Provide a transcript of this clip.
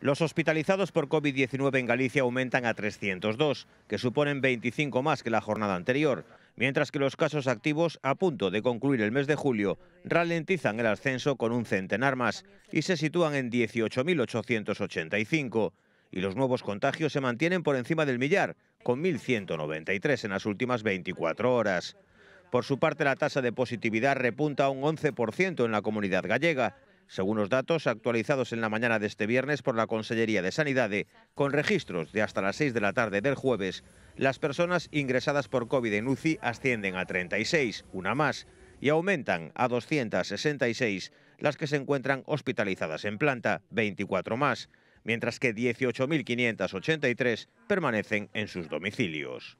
Los hospitalizados por COVID-19 en Galicia aumentan a 302, que suponen 25 más que la jornada anterior, mientras que los casos activos, a punto de concluir el mes de julio, ralentizan el ascenso con un centenar más y se sitúan en 18.885. Y los nuevos contagios se mantienen por encima del millar, con 1.193 en las últimas 24 horas. Por su parte, la tasa de positividad repunta a un 11% en la comunidad gallega, según los datos actualizados en la mañana de este viernes por la Consellería de Sanidad, con registros de hasta las 6 de la tarde del jueves, las personas ingresadas por COVID en UCI ascienden a 36, una más, y aumentan a 266 las que se encuentran hospitalizadas en planta, 24 más, mientras que 18.583 permanecen en sus domicilios.